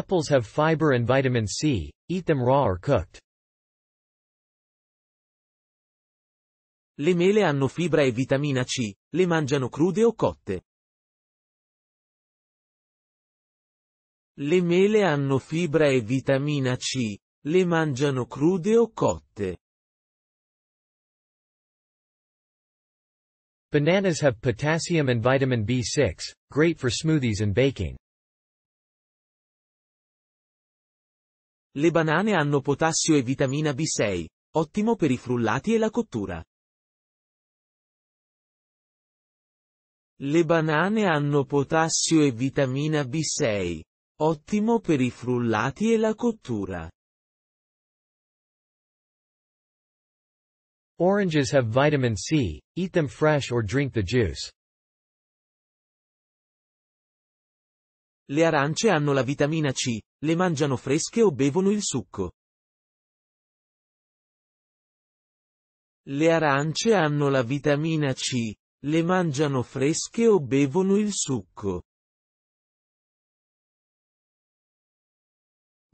Apples have fiber and vitamin C. Eat them raw or cooked. Le mele hanno fibra e vitamina C, le mangiano crude o cotte. Le mele hanno fibra e vitamina C, le mangiano crude o cotte. Bananas have potassium and vitamin B6, great for smoothies and baking. Le banane hanno potassio e vitamina B6, ottimo per i frullati e la cottura. Le banane hanno potassio e vitamina B6, ottimo per i frullati e la cottura. Oranges have vitamin C, eat them fresh or drink the juice. Le arance hanno la vitamina C, le mangiano fresche o bevono il succo. Le arance hanno la vitamina C, le mangiano fresche o bevono il succo.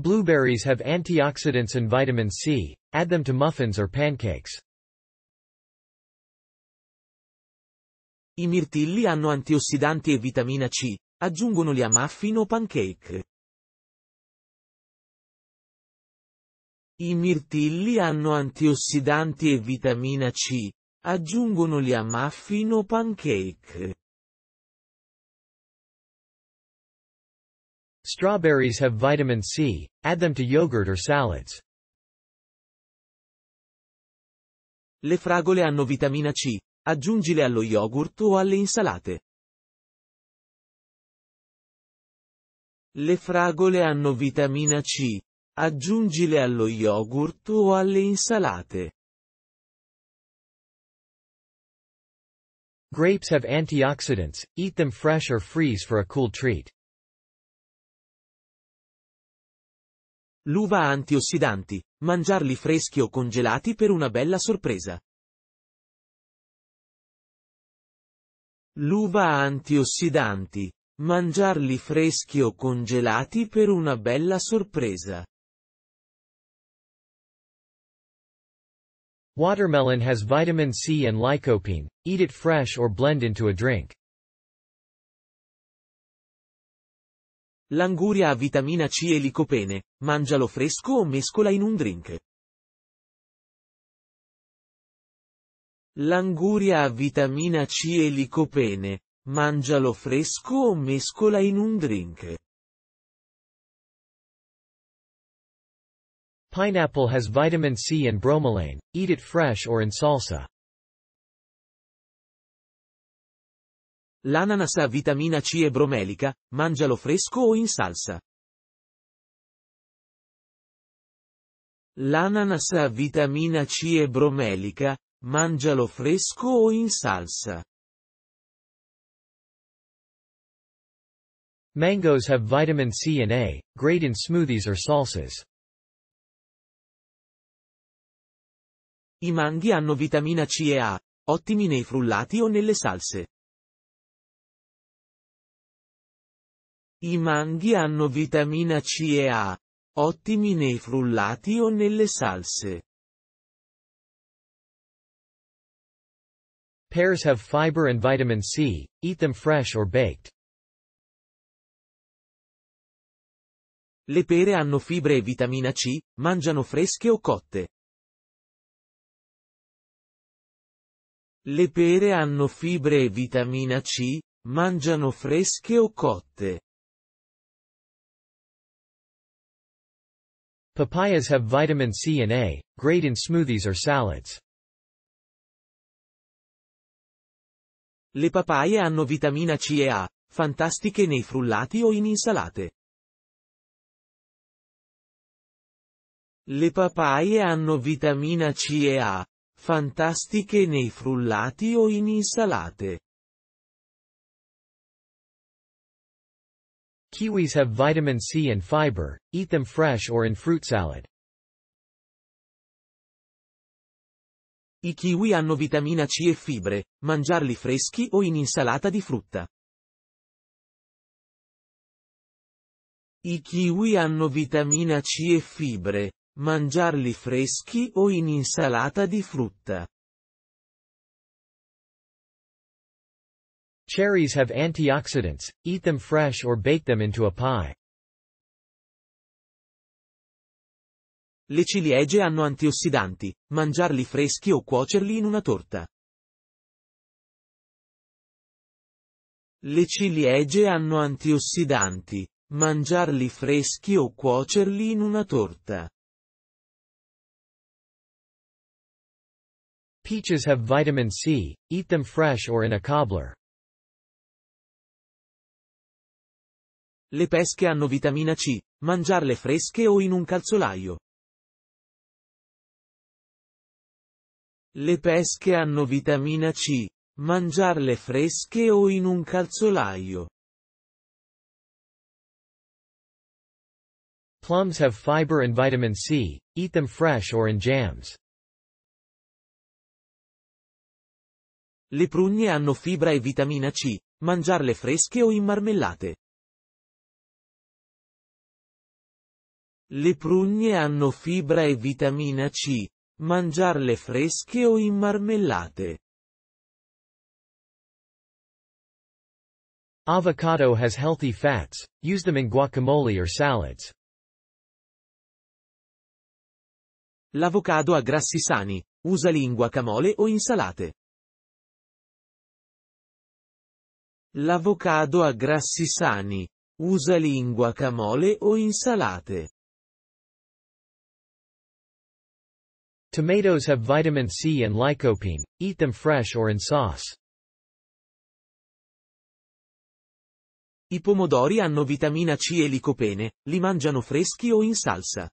Blueberries have antioxidants and vitamin C. Add them to muffins or pancakes. I mirtilli hanno antiossidanti e vitamina C. Aggiungonli a muffin o pancake. I mirtilli hanno antiossidanti e vitamina C, aggiungonoli a muffin o pancake. Strawberries have vitamin C, add them to yogurt or salads. Le fragole hanno vitamina C, aggiungile allo yogurt o alle insalate. Le fragole hanno vitamina C, Aggiungile allo yogurt o alle insalate. Grapes have antioxidants, eat them fresh or freeze for a cool treat. L'uva ha antiossidanti, mangiarli freschi o congelati per una bella sorpresa. L'uva ha antiossidanti, mangiarli freschi o congelati per una bella sorpresa. Watermelon has vitamin C and lycopene. Eat it fresh or blend into a drink. L'anguria ha vitamina C e licopene. Mangialo fresco o mescola in un drink. L'anguria ha vitamina C e licopene. Mangialo fresco o mescola in un drink. Pineapple has vitamin C and bromelain. Eat it fresh or in salsa. L'ananas ha vitamina C e bromelica, mangialo fresco o in salsa. L'ananas ha vitamina C e bromelica, mangialo fresco o in salsa. Mangoes have vitamin C and A, great in smoothies or salsas. I manghi hanno vitamina C e A, ottimi nei frullati o nelle salse. I manghi hanno vitamina C e A, ottimi nei frullati o nelle salse. Pears have fiber and vitamin C, eat them fresh or baked. Le pere hanno fibre e vitamina C, mangiano fresche o cotte. Le pere hanno fibre e vitamina C, mangiano fresche o cotte. Papayas have vitamin C and A, great in smoothies or salads. Le papaie hanno vitamina C e A, fantastiche nei frullati o in insalate. Le papaie hanno vitamina C e A, Fantastiche nei frullati o in insalate. Kiwis have vitamin C and fiber, eat them fresh or in fruit salad. I kiwi hanno vitamina C e fibre, mangiarli freschi o in insalata di frutta. I kiwi hanno vitamina C e fibre, Mangiarli freschi o in insalata di frutta. Cherries have antioxidants, eat them fresh or bake them into a pie. Le ciliegie hanno antiossidanti, mangiarli freschi o cuocerli in una torta. Le ciliegie hanno antiossidanti, mangiarli freschi o cuocerli in una torta. Peaches have vitamin C, eat them fresh or in a cobbler. Le pesche hanno vitamina C, mangiarle fresche o in un calzolaio. Le pesche hanno vitamina C, mangiarle fresche o in un calzolaio. Plums have fiber and vitamin C, eat them fresh or in jams. Le prugne hanno fibra e vitamina C, mangiarle fresche o in marmellate. Le prugne hanno fibra e vitamina C, mangiarle fresche o in marmellate. Avocado has healthy fats, use them in guacamole or salads. L'avocado ha grassi sani, usali in guacamole o insalate. L'avocado a grassi sani. Usali in guacamole o insalate. Tomatoes have vitamin C and lycopene. Eat them fresh or in sauce. I pomodori hanno vitamina C e licopene, li mangiano freschi o in salsa.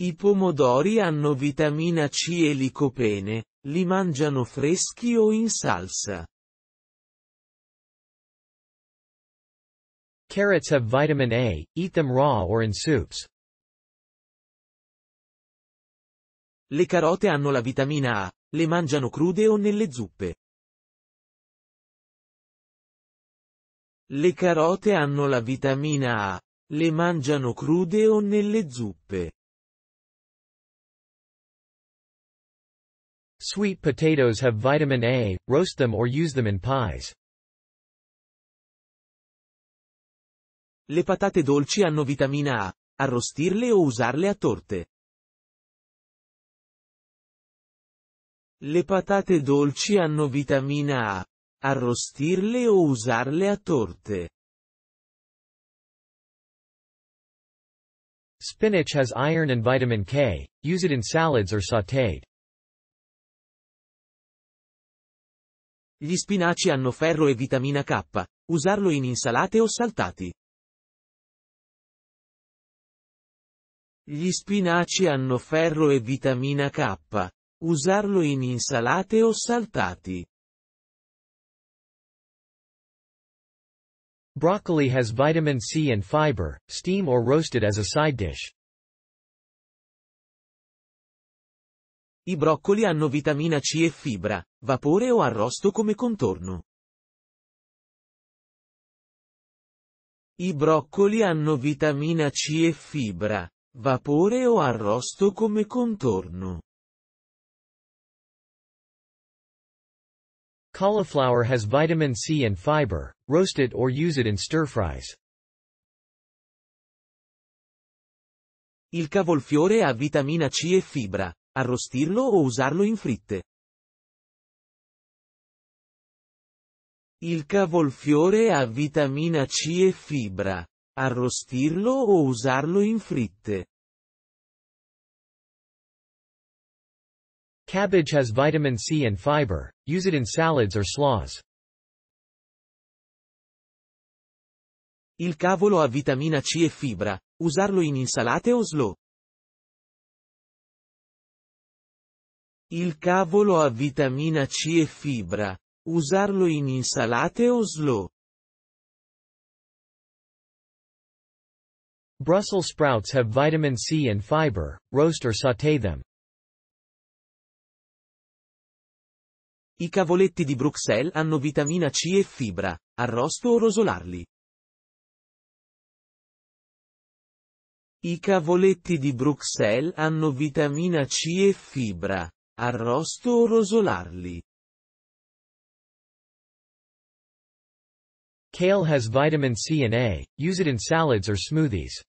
I pomodori hanno vitamina C e licopene, li mangiano freschi o in salsa. Carrots have vitamin A, eat them raw or in soups. Le carote hanno la vitamina A, le mangiano crude o nelle zuppe. Le carote hanno la vitamina A, le mangiano crude o nelle zuppe. Sweet potatoes have vitamin A, roast them or use them in pies. Le patate dolci hanno vitamina A. Arrostirle o usarle a torte. Le patate dolci hanno vitamina A. Arrostirle o usarle a torte. Spinach has iron and vitamin K. Use it in salads or sautéed. Gli spinaci hanno ferro e vitamina K. Usarlo in insalate o saltati. Gli spinaci hanno ferro e vitamina K. Usarlo in insalate o saltati. Broccoli has vitamin C and fiber, steam or roasted as a side dish. I broccoli hanno vitamina C e fibra, vapore o arrosto come contorno. I broccoli hanno vitamina C e fibra, vapore o arrosto come contorno. Cauliflower has vitamin C and fiber. Roast it or use it in stir fries. Il cavolfiore ha vitamina C e fibra, arrostirlo o usarlo in fritte. Il cavolfiore ha vitamina C e fibra. Arrostirlo o usarlo in fritte. Cabbage has vitamin C and fiber. Use it in salads or slaws. Il cavolo ha vitamina C e fibra. Usarlo in insalate o slaw. Il cavolo ha vitamina C e fibra. Usarlo in insalate o slow. Brussels sprouts have vitamin C and fiber, roast or sauté them. I cavoletti di Bruxelles hanno vitamina C e fibra, arrosto o rosolarli. I cavoletti di Bruxelles hanno vitamina C e fibra, Arrosto o rosolarli. Kale has vitamin C and A. Use it in salads or smoothies.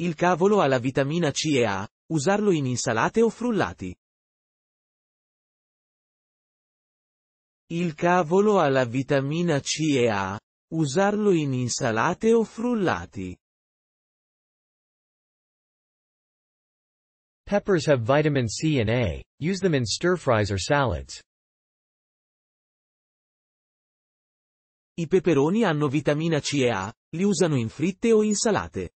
Il cavolo ha la vitamina C e A, usarlo in insalate o frullati. Il cavolo ha la vitamina C e A, usarlo in insalate o frullati. Peppers have vitamin C and A. Use them in stir-fries or salads. I peperoni hanno vitamina C e A, li usano in fritte o insalate.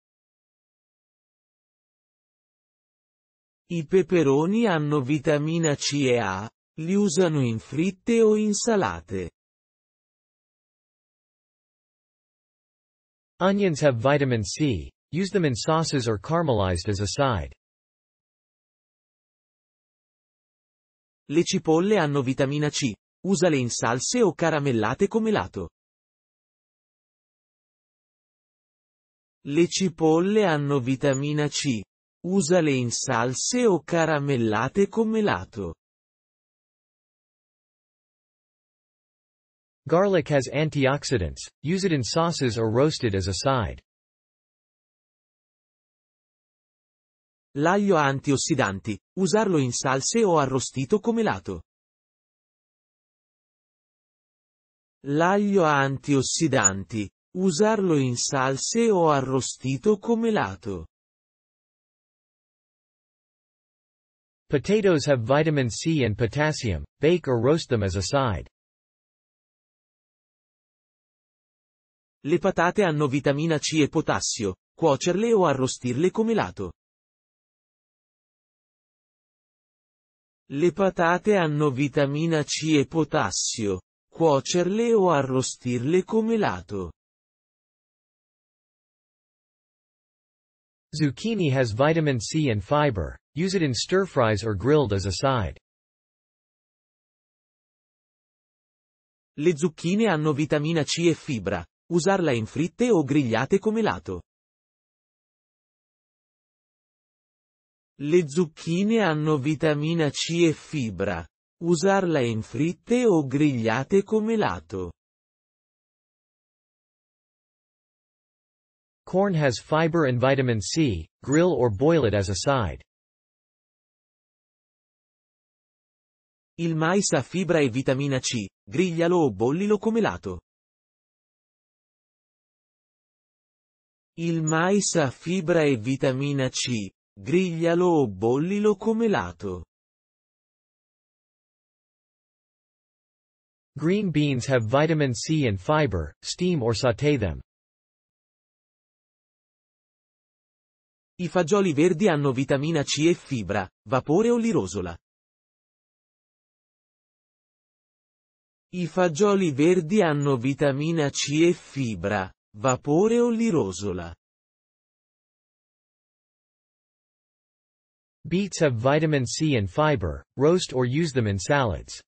I peperoni hanno vitamina C e A, li usano in fritte o insalate. Onions have vitamin C, use them in sauces or caramelized as a side. Le cipolle hanno vitamina C. Usale in salse o caramellate come lato. Le cipolle hanno vitamina C. Usale in salse o caramellate come lato. Garlic has antioxidants. Use it in sauces or roasted as a side. L'aglio ha antiossidanti, usarlo in salse o arrostito come lato. L'aglio ha antiossidanti, usarlo in salse o arrostito come lato. Potatoes have vitamin C and potassium. Bake or roast them as a side. Le patate hanno vitamina C e potassio. Cuocerle o arrostirle come lato. Le patate hanno vitamina C e potassio. Cuocerle o arrostirle come lato. Zucchini has vitamin C and fiber. Use it in stir fries or grilled as a side. Le zucchine hanno vitamina C e fibra. Usarla in fritte o grigliate come lato. Le zucchine hanno vitamina C e fibra. Usarla in fritte o grigliate come lato. Corn has fiber and vitamin C, grill or boil it as a side. Il mais ha fibra e vitamina C, griglialo o bollilo come lato. Il mais ha fibra e vitamina C, Griglialo o bollilo come lato. Green beans have vitamin C and fiber, steam or saute them. I fagioli verdi hanno vitamina C e fibra, vapore o lirosola. I fagioli verdi hanno vitamina C e fibra, vapore o lirosola. Beets have vitamin C and fiber, roast or use them in salads.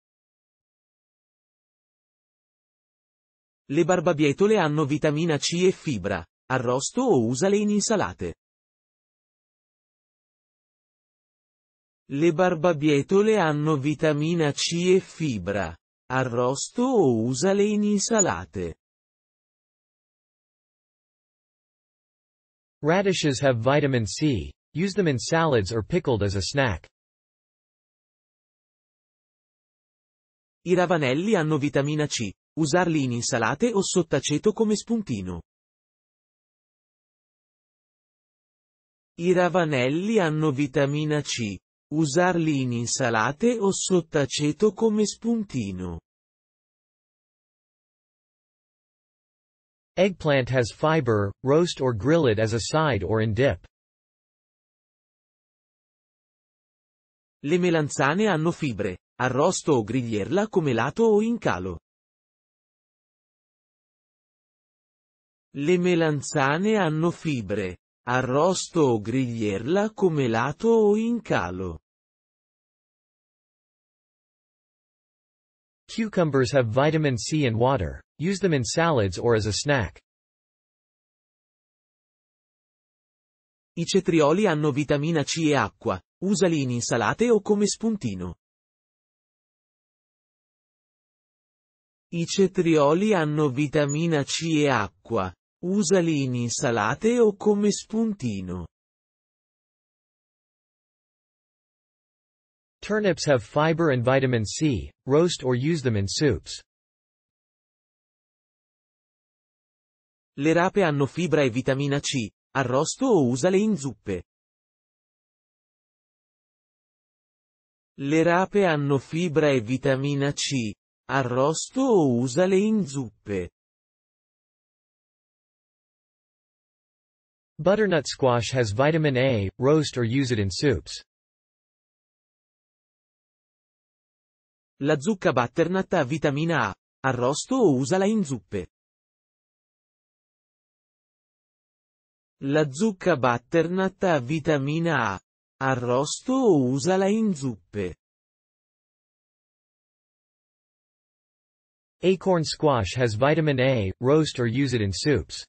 Le barbabietole hanno vitamina C e fibra. Arrosto o usale in insalate. Le barbabietole hanno vitamina C e fibra. Arrosto o usale in insalate. Radishes have vitamin C, use them in salads or pickled as a snack. I ravanelli hanno vitamina C. Usarli in insalate o sott'aceto come spuntino. I ravanelli hanno vitamina C. Usarli in insalate o sott'aceto come spuntino. Eggplant has fiber, roast or grill it as a side or in dip. Le melanzane hanno fibre, arrosto o griglierla come lato o in calo. Le melanzane hanno fibre, arrosto o griglierla come lato o in calo. Cucumbers have vitamin C and water. Use them in salads or as a snack. I cetrioli hanno vitamina C e acqua, Usali in insalate o come spuntino. I cetrioli hanno vitamina C e acqua. Usali in insalate o come spuntino. Turnips have fiber and vitamin C, roast or use them in soups. Le rape hanno fibra e vitamina C, arrosto o usale in zuppe. Le rape hanno fibra e vitamina C. Arrosto o usale in zuppe. Butternut squash has vitamin A, roast or use it in soups. La zucca butternut ha vitamina A. Arrosto o usala in zuppe. La zucca butternut ha vitamina A. Arrosto o usala in zuppe. Acorn squash has vitamin A, roast or use it in soups.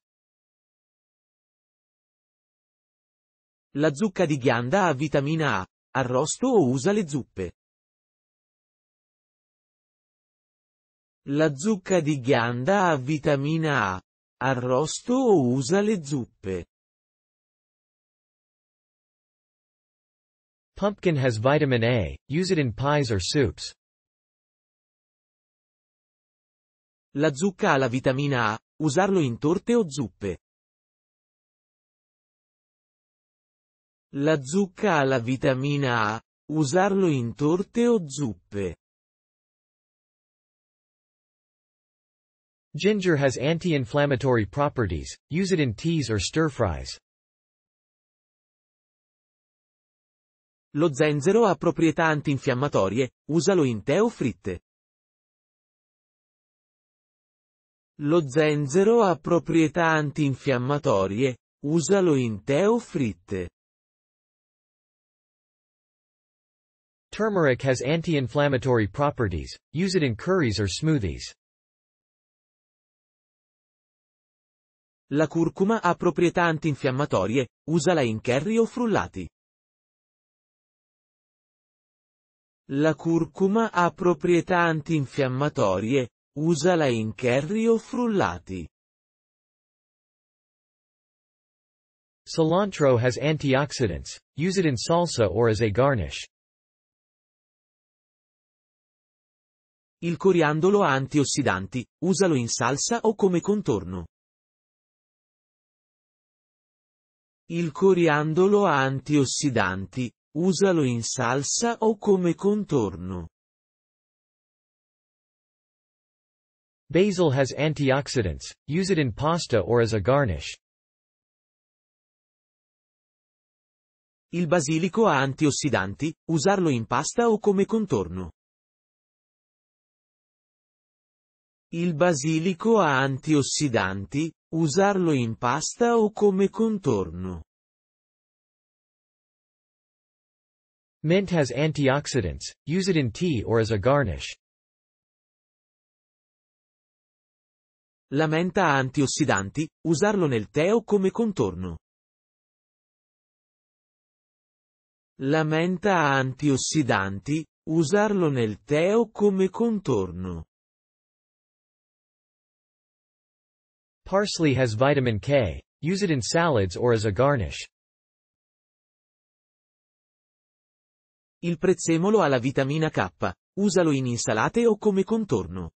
La zucca di ghianda ha vitamina A, arrosto o usa le zuppe. La zucca di ghianda ha vitamina A, arrosto o usa le zuppe. Pumpkin has vitamin A, use it in pies or soups. La zucca ha la vitamina A, usarlo in torte o zuppe. La zucca ha la vitamina A, usarlo in torte o zuppe. Ginger has anti-inflammatory properties, use it in teas or stir-fries. Lo zenzero ha proprietà antinfiammatorie, usalo in tè o fritte. Lo zenzero ha proprietà antinfiammatorie, usalo in tè o fritte. Turmeric has anti-inflammatory properties, use it in curries or smoothies. La curcuma ha proprietà antinfiammatorie, usala in curry o frullati. La curcuma ha proprietà antinfiammatorie, usala in curry o frullati. Cilantro has antioxidants. Use it in salsa or as a garnish. Il coriandolo ha antiossidanti, usalo in salsa o come contorno. Il coriandolo ha antiossidanti, Usalo in salsa o come contorno. Basil has antioxidants, use it in pasta or as a garnish. Il basilico ha antiossidanti, usarlo in pasta o come contorno. Il basilico ha antiossidanti, usarlo in pasta o come contorno. Mint has antioxidants, use it in tea or as a garnish. La menta ha antiossidanti, usarlo nel tè o come contorno. La menta ha antiossidanti, usarlo nel tè o come contorno. Parsley has vitamin K, use it in salads or as a garnish. Il prezzemolo ha la vitamina K, usalo in insalate o come contorno.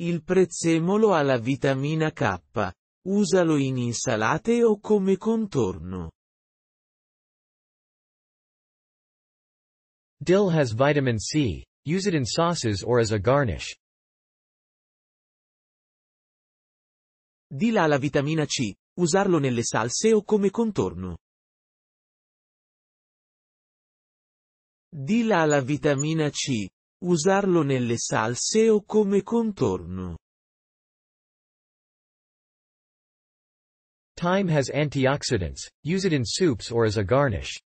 Il prezzemolo ha la vitamina K, usalo in insalate o come contorno. Dill has vitamin C, use it in sauces or as a garnish. Dill ha la vitamina C, usarlo nelle salse o come contorno. Di là la vitamina C. Usarlo nelle salse o come contorno. Thyme has antioxidants. Use it in soups or as a garnish.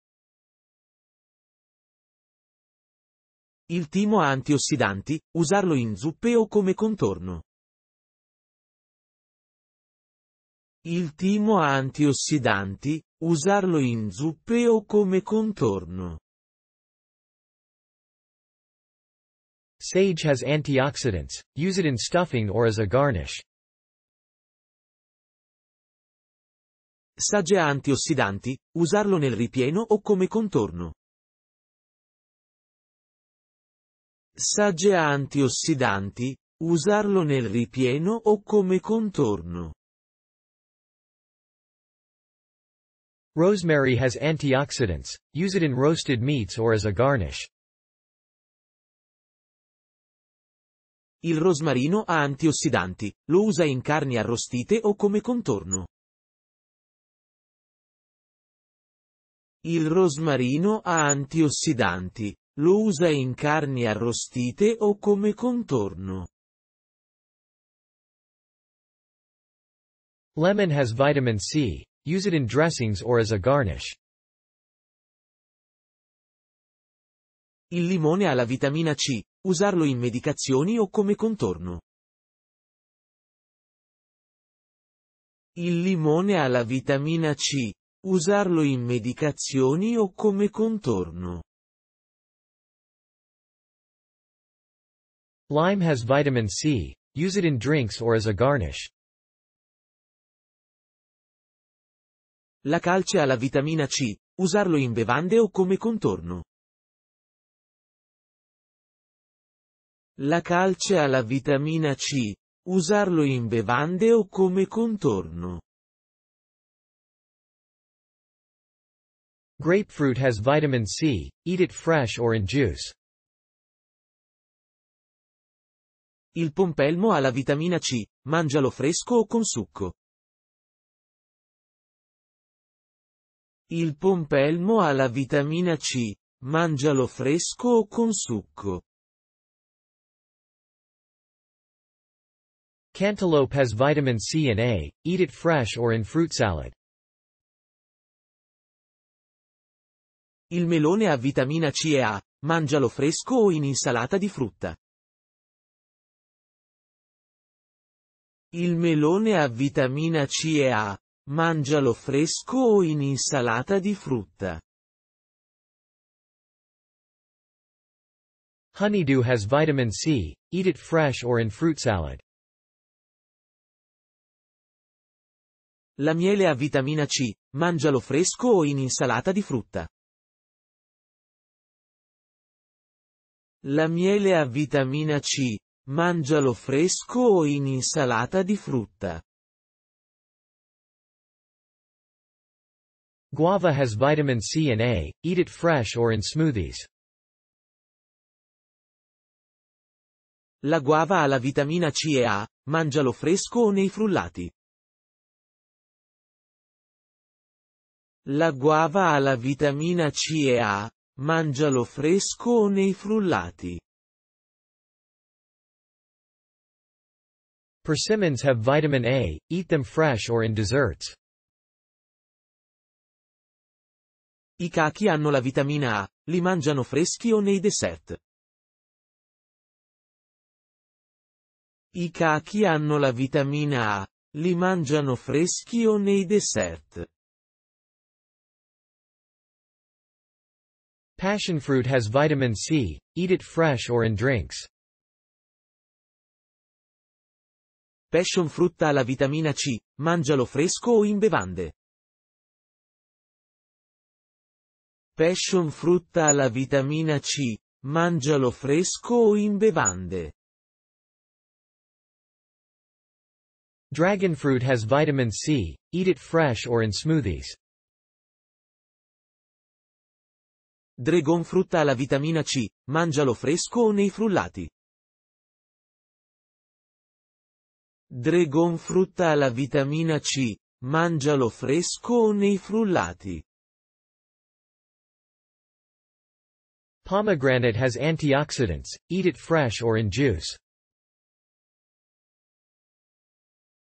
Il timo ha antiossidanti, usarlo in zuppe o come contorno. Il timo ha antiossidanti, usarlo in zuppe o come contorno. Sage has antioxidants, use it in stuffing or as a garnish. Sage ha antiossidanti, usarlo nel ripieno o come contorno. Sage ha antiossidanti, usarlo nel ripieno o come contorno. Rosemary has antioxidants, use it in roasted meats or as a garnish. Il rosmarino ha antiossidanti, lo usa in carni arrostite o come contorno. Il rosmarino ha antiossidanti, lo usa in carni arrostite o come contorno. Lemon has vitamin C. Use it in dressings or as a garnish. Il limone ha la vitamina C, Usarlo in medicazioni o come contorno. Il limone ha la vitamina C. Usarlo in medicazioni o come contorno. Lime has vitamin C. Use it in drinks or as a garnish. La calce ha la vitamina C. Usarlo in bevande o come contorno. La calce ha la vitamina C. Usarlo in bevande o come contorno. Grapefruit has vitamin C. Eat it fresh or in juice. Il pompelmo ha la vitamina C, mangialo fresco o con succo. Il pompelmo ha la vitamina C, mangialo fresco o con succo. Cantaloupe has vitamin C and A, eat it fresh or in fruit salad. Il melone ha vitamina C e A, mangialo fresco o in insalata di frutta. Il melone ha vitamina C e A, mangialo fresco o in insalata di frutta. Honeydew has vitamin C, eat it fresh or in fruit salad. La miele ha vitamina C, mangialo fresco o in insalata di frutta. La miele ha vitamina C, mangialo fresco o in insalata di frutta. Guava has vitamin C and A, eat it fresh or in smoothies. La guava ha la vitamina C e A, mangialo fresco o nei frullati. La guava ha la vitamina C e A, mangialo fresco o nei frullati. Persimmons have vitamin A, eat them fresh or in desserts. I cachi hanno la vitamina A, li mangiano freschi o nei dessert. I cachi hanno la vitamina A, li mangiano freschi o nei dessert. Passion fruit has vitamin C. Eat it fresh or in drinks. Passion frutta ha la vitamina C. Mangialo fresco o in bevande. Passion frutta ha la vitamina C. Mangialo fresco o in bevande. Dragon fruit has vitamin C. Eat it fresh or in smoothies. Dragonfrutta frutta alla vitamina C, mangialo fresco o nei frullati. Dragonfrutta frutta alla vitamina C, mangialo fresco o nei frullati. Pomegranate has antioxidants, eat it fresh or in juice.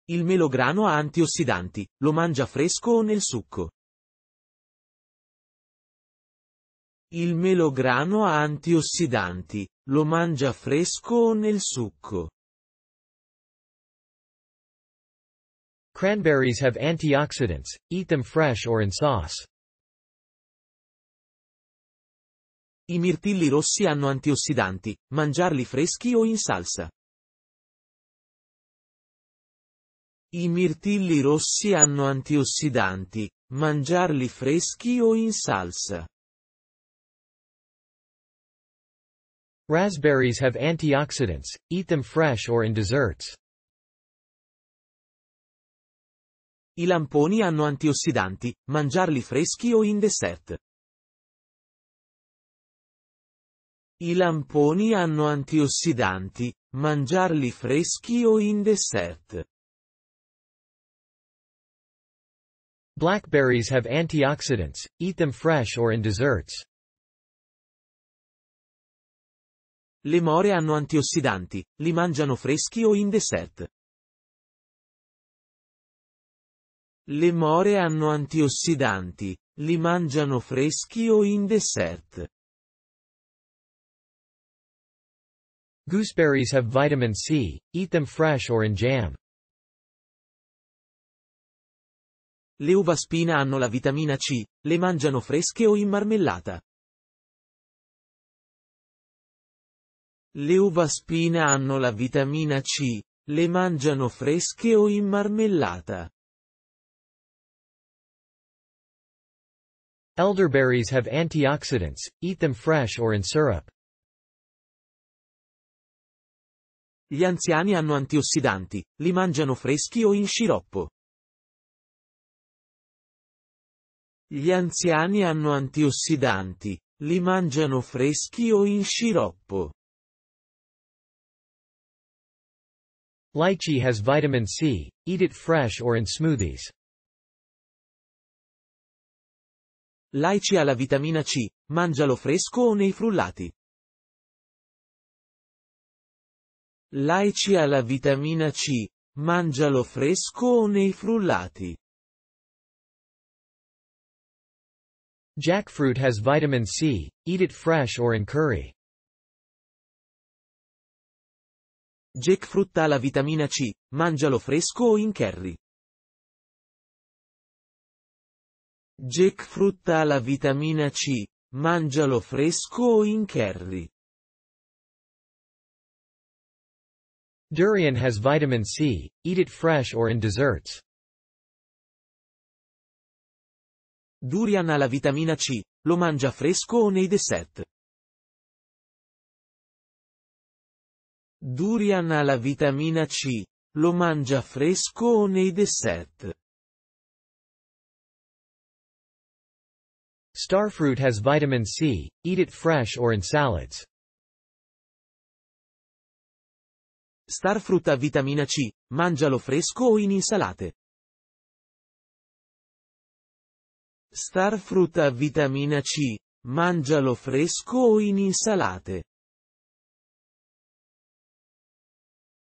Il melograno ha antiossidanti, lo mangia fresco o nel succo. Il melograno ha antiossidanti, lo mangia fresco o nel succo. Cranberries have antioxidants, eat them fresh or in sauce. I mirtilli rossi hanno antiossidanti, mangiarli freschi o in salsa. I mirtilli rossi hanno antiossidanti, mangiarli freschi o in salsa. Raspberries have antioxidants, eat them fresh or in desserts. I lamponi hanno antiossidanti, mangiarli freschi o in dessert. I lamponi hanno antiossidanti, mangiarli freschi o in dessert. Blackberries have antioxidants, eat them fresh or in desserts. Le more hanno antiossidanti, li mangiano freschi o in dessert. Le more hanno antiossidanti, li mangiano freschi o in dessert. Gooseberries have vitamin C, eat them fresh or in jam. Le uva spina hanno la vitamina C, le mangiano fresche o in marmellata. Le uvaspina hanno la vitamina C, le mangiano fresche o in marmellata. Elderberries have antioxidants, eat them fresh or in syrup. Gli anziani hanno antiossidanti, li mangiano freschi o in sciroppo. Gli anziani hanno antiossidanti, li mangiano freschi o in sciroppo. Lychee has vitamin C. Eat it fresh or in smoothies. Lychee ha la vitamina C. Mangialo fresco o nei frullati. Lychee ha la vitamina C. Mangialo fresco o nei frullati. Jackfruit has vitamin C. Eat it fresh or in curry. Jack frutta ha la vitamina C, mangialo fresco o in curry. Jack frutta ha la vitamina C, mangialo fresco o in curry. Durian has vitamin C, eat it fresh or in desserts. Durian ha la vitamina C, lo mangia fresco o nei dessert. Durian ha la vitamina C. Lo mangia fresco o nei dessert. Starfruit has vitamin C. Eat it fresh or in salads. Starfruit ha vitamina C. Mangialo fresco o in insalate. Starfruit ha vitamina C. Mangialo fresco o in insalate.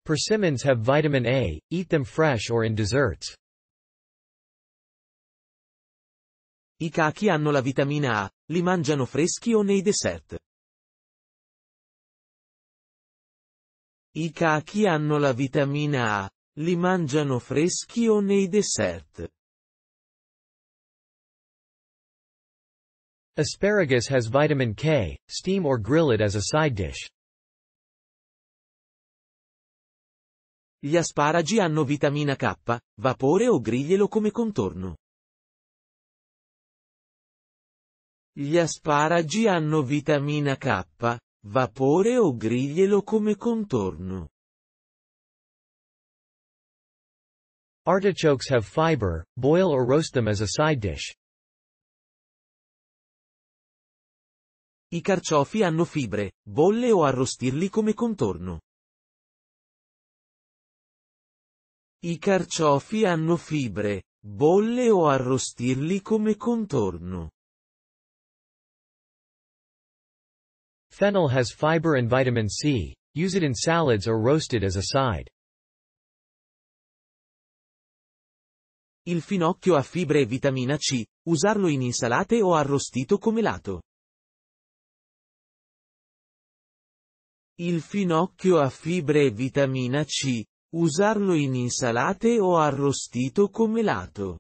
Persimmons have vitamin A, eat them fresh or in desserts. I cachi hanno la vitamina A, li mangiano freschi o nei dessert. I cachi hanno la vitamina A, li mangiano freschi o nei dessert. Asparagus has vitamin K, steam or grill it as a side dish. Gli asparagi hanno vitamina K, vapore o griglielo come contorno. Gli asparagi hanno vitamina K, vapore o griglielo come contorno. Artichokes have fiber, boil or roast them as a side dish. I carciofi hanno fibre, bolle o arrostirli come contorno. I carciofi hanno fibre, bolle o arrostirli come contorno. Fennel has fiber and vitamin C. Use it in salads or roasted as a side. Il finocchio ha fibre e vitamina C, usarlo in insalate o arrostito come lato. Il finocchio ha fibre e vitamina C, Usarlo in insalate o arrostito come lato.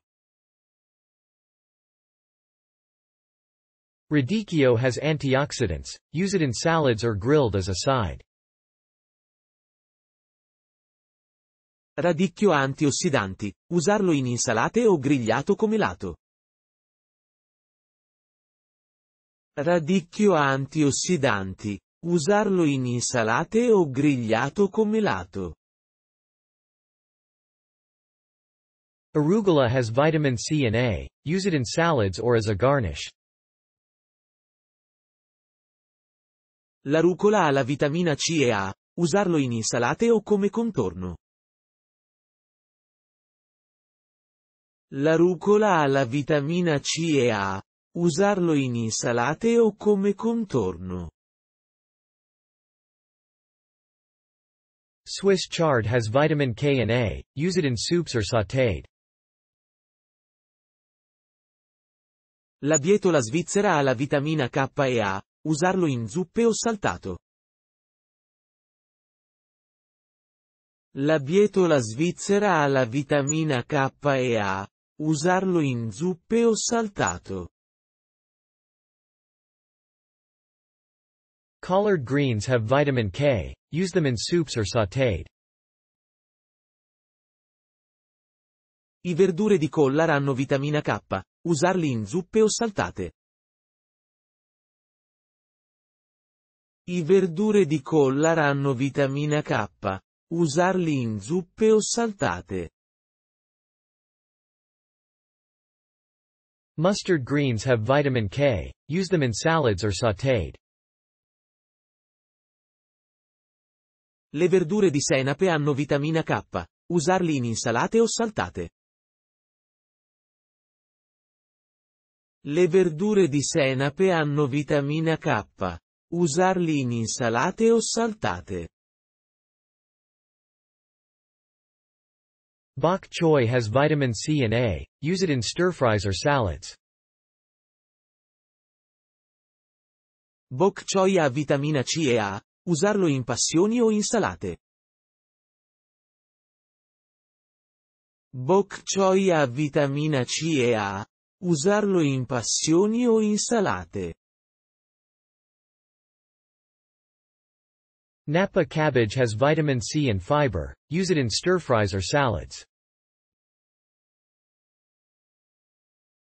Radicchio has antioxidants. Use it in salads or grilled as a side. Radicchio ha antiossidanti. Usarlo in insalate o grigliato come lato. Radicchio ha antiossidanti. Usarlo in insalate o grigliato come lato. Arugula has vitamin C and A. Use it in salads or as a garnish. La rucola ha la vitamina C e A. Usarlo in insalate o come contorno. La rucola ha la vitamina C e A. Usarlo in insalate o come contorno. Swiss chard has vitamin K and A. Use it in soups or sautéed. La bietola svizzera ha la vitamina K e A, usarlo in zuppe o saltato. La bietola svizzera ha la vitamina K e A, usarlo in zuppe o saltato. Collard greens have vitamin K. Use them in soups or sautéed. I verdure di collar hanno vitamina K, usarli in zuppe o saltate. I verdure di collar hanno vitamina K, usarli in zuppe o saltate. Mustard greens have vitamin K, use them in salads or sautéed. Le verdure di senape hanno vitamina K, usarli in insalate o saltate. Le verdure di senape hanno vitamina K. Usarli in insalate o saltate. Bok choy has vitamin C and A. Use it in stir-fries or salads. Bok choy ha vitamina C e A. Usarlo in passioni o insalate. Bok choy ha vitamina C e A. Usarlo in passioni o insalate. Napa cabbage has vitamin C and fiber. Use it in stir-fries or salads.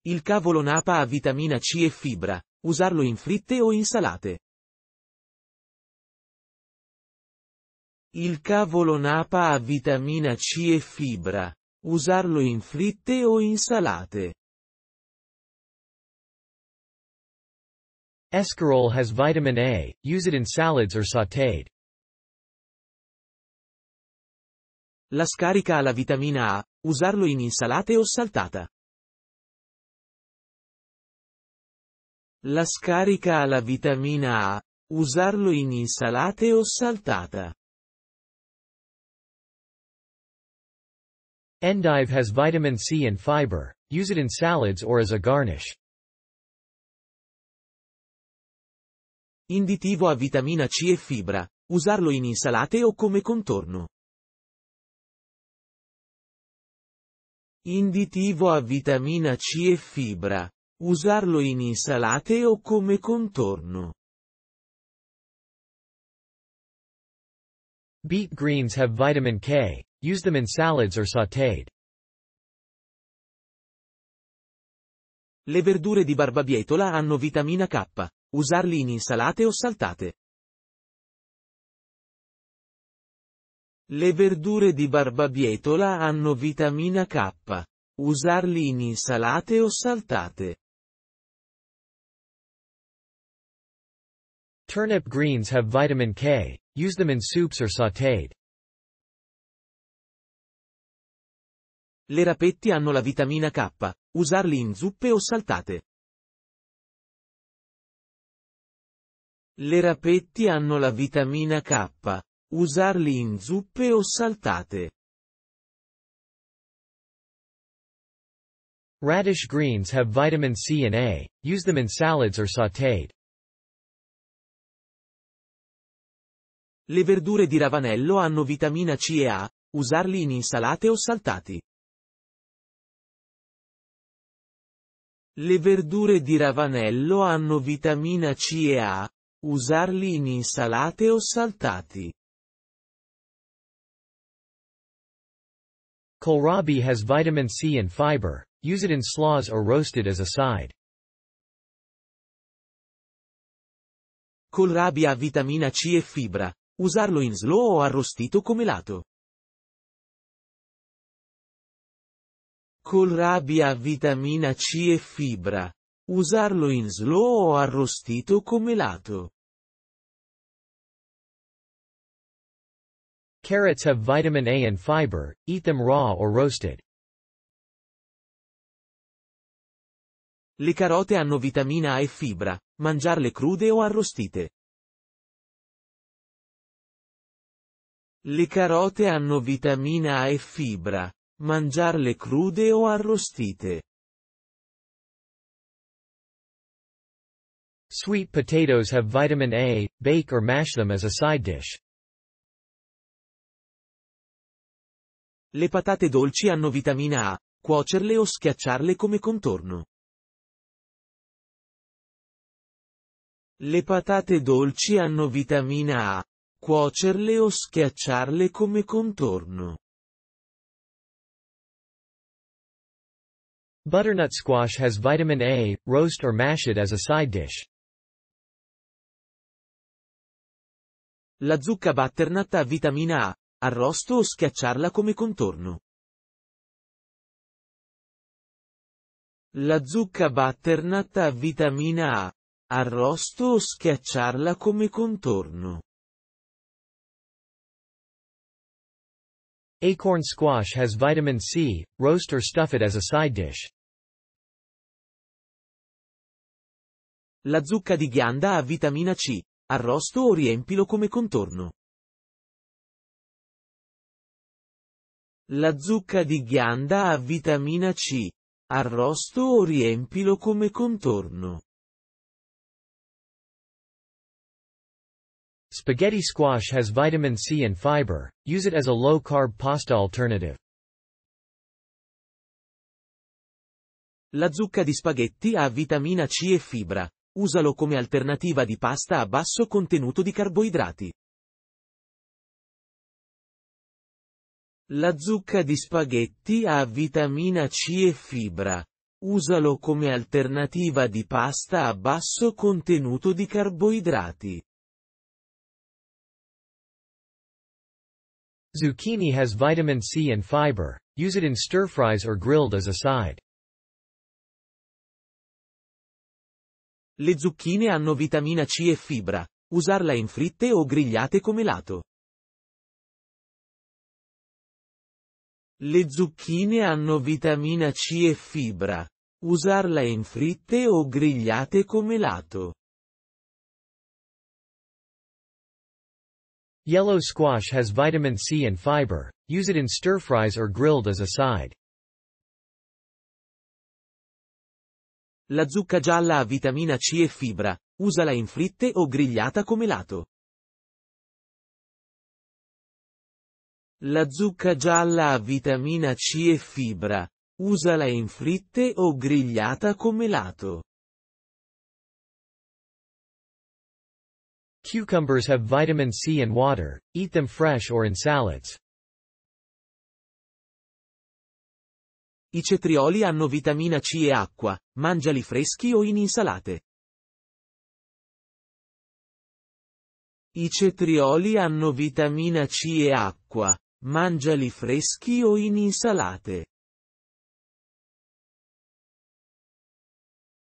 Il cavolo napa ha vitamina C e fibra. Usarlo in fritte o insalate. Il cavolo napa ha vitamina C e fibra. Usarlo in fritte o insalate. Escarole has vitamin A, use it in salads or sautéed. La scarica ha la vitamina A, usarlo in insalate o saltata. La scarica ha la vitamina A, usarlo in insalate o saltata. Endive has vitamin C and fiber, use it in salads or as a garnish. Inditivo a vitamina C e fibra. Usarlo in insalate o come contorno. Inditivo a vitamina C e fibra. Usarlo in insalate o come contorno. Beet greens have vitamin K. Use them in salads or sautéed. Le verdure di barbabietola hanno vitamina K. Usarli in insalate o saltate. Le verdure di barbabietola hanno vitamina K. Usarli in insalate o saltate. Turnip greens have vitamin K. Use them in soups or sautéed. Le rapetti hanno la vitamina K. Usarli in zuppe o saltate. Le rapetti hanno la vitamina K. Usarli in zuppe o saltate. Radish greens have vitamin C and A. Use them in salads or sautéed. Le verdure di Ravanello hanno vitamina C e A, usarli in insalate o saltati. Le verdure di Ravanello hanno vitamina C e A, Usarli in insalate o saltati. Kohlrabi has vitamin C and fiber. Use it in slaws or roasted as a side. Kohlrabi ha vitamina C e fibra. Usarlo in slow o arrostito come lato. Kohlrabi ha vitamina C e fibra. Usarlo in slow o arrostito come lato. Carrots have vitamin A and fiber, eat them raw or roasted. Le carote hanno vitamina A e fibra, mangiarle crude o arrostite. Le carote hanno vitamina A e fibra, mangiarle crude o arrostite. Sweet potatoes have vitamin A, bake or mash them as a side dish. Le patate dolci hanno vitamina A, cuocerle o schiacciarle come contorno. Le patate dolci hanno vitamina A. Cuocerle o schiacciarle come contorno. Butternut squash has vitamin A, roast or mash it as a side dish. La zucca butternut ha vitamina A, Arrosto o schiacciarla come contorno. La zucca butternut ha vitamina A. Arrosto o schiacciarla come contorno. Acorn squash has vitamin C, roast or stuff it as a side dish. La zucca di ghianda ha vitamina C. Arrosto o riempilo come contorno. La zucca di ghianda ha vitamina C. Arrosto o riempilo come contorno. Spaghetti squash has vitamin C and fiber. Use it as a low-carb pasta alternative. La zucca di spaghetti ha vitamina C e fibra. Usalo come alternativa di pasta a basso contenuto di carboidrati. La zucca di spaghetti ha vitamina C e fibra. Usalo come alternativa di pasta a basso contenuto di carboidrati. Zucchini has vitamin C and fiber. Use it in stir fries or grilled as a side. Le zucchine hanno vitamina C e fibra. Usarla in fritte o grigliate come lato. Le zucchine hanno vitamina C e fibra. Usarla in fritte o grigliate come lato. Yellow squash has vitamin C and fiber. Use it in stir fries or grilled as a side. La zucca gialla ha vitamina C e fibra. Usala in fritte o grigliata come lato. La zucca gialla ha vitamina C e fibra. Usala in fritte o grigliata come lato. Cucumbers have vitamin C and water. Eat them fresh or in salads. I cetrioli hanno vitamina C e acqua. Mangiali freschi o in insalate. I cetrioli hanno vitamina C e acqua. Mangiali freschi o in insalate.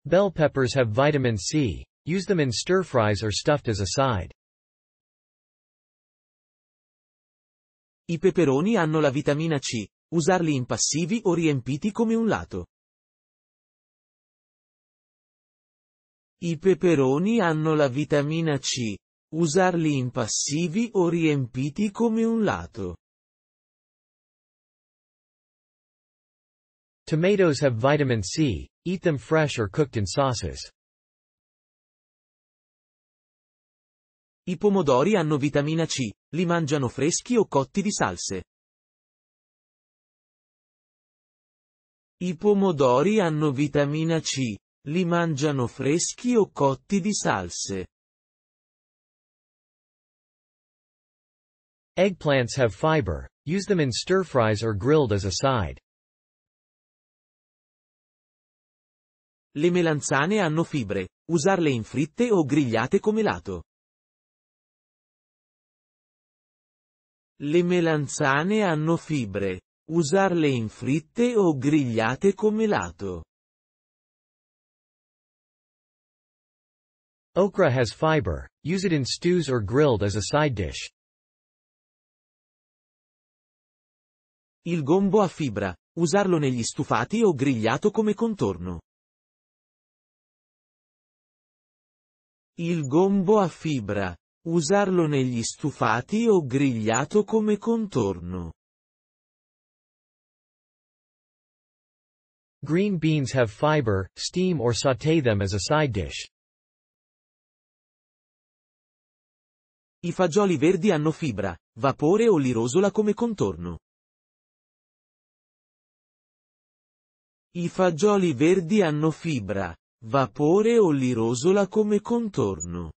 Bell peppers have vitamin C. Use them in stir-fries or stuffed as a side. I peperoni hanno la vitamina C. Usarli in passivi o riempiti come un lato. I peperoni hanno la vitamina C. Usarli in passivi o riempiti come un lato. Tomatoes have vitamin C. Eat them fresh or cooked in sauces. I pomodori hanno vitamina C, li mangiano freschi o cotti di salse. I pomodori hanno vitamina C, li mangiano freschi o cotti di salse. Eggplants have fiber. Use them in stir fries or grilled as a side. Le melanzane hanno fibre, usarle in fritte o grigliate come lato. Le melanzane hanno fibre, usarle in fritte o grigliate come lato. Okra has fiber. Use it in stews or grilled as a side dish. Il gombo ha fibra. Usarlo negli stufati o grigliato come contorno. Il gombo a fibra. Usarlo negli stufati o grigliato come contorno. Green beans have fiber, steam or saute them as a side dish. I fagioli verdi hanno fibra, vapore o lirosola come contorno. I fagioli verdi hanno fibra, Vapore o lirosola come contorno.